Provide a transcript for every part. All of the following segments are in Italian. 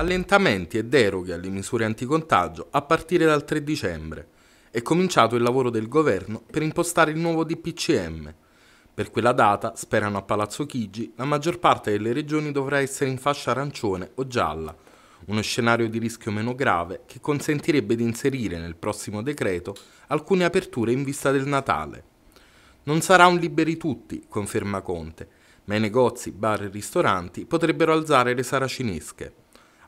allentamenti e deroghe alle misure anticontagio a partire dal 3 dicembre. È cominciato il lavoro del governo per impostare il nuovo DPCM. Per quella data, sperano a Palazzo Chigi, la maggior parte delle regioni dovrà essere in fascia arancione o gialla, uno scenario di rischio meno grave che consentirebbe di inserire nel prossimo decreto alcune aperture in vista del Natale. Non sarà un liberi tutti, conferma Conte, ma i negozi, bar e ristoranti potrebbero alzare le saracinesche.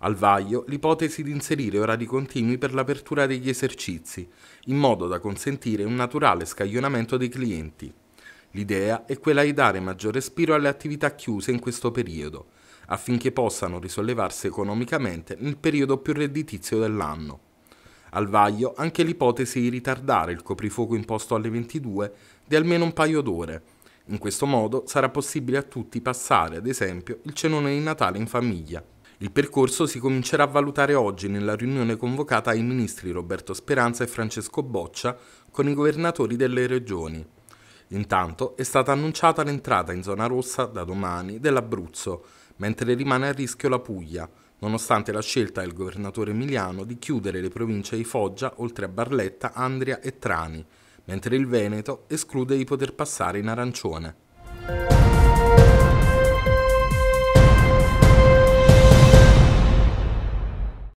Al vaglio l'ipotesi di inserire orari continui per l'apertura degli esercizi, in modo da consentire un naturale scaglionamento dei clienti. L'idea è quella di dare maggior respiro alle attività chiuse in questo periodo, affinché possano risollevarsi economicamente nel periodo più redditizio dell'anno. Al vaglio anche l'ipotesi di ritardare il coprifuoco imposto alle 22 di almeno un paio d'ore. In questo modo sarà possibile a tutti passare, ad esempio, il cenone di Natale in famiglia. Il percorso si comincerà a valutare oggi nella riunione convocata ai ministri Roberto Speranza e Francesco Boccia con i governatori delle regioni. Intanto è stata annunciata l'entrata in zona rossa da domani dell'Abruzzo, mentre rimane a rischio la Puglia, nonostante la scelta del governatore Emiliano di chiudere le province di Foggia, oltre a Barletta, Andria e Trani, mentre il Veneto esclude di poter passare in arancione.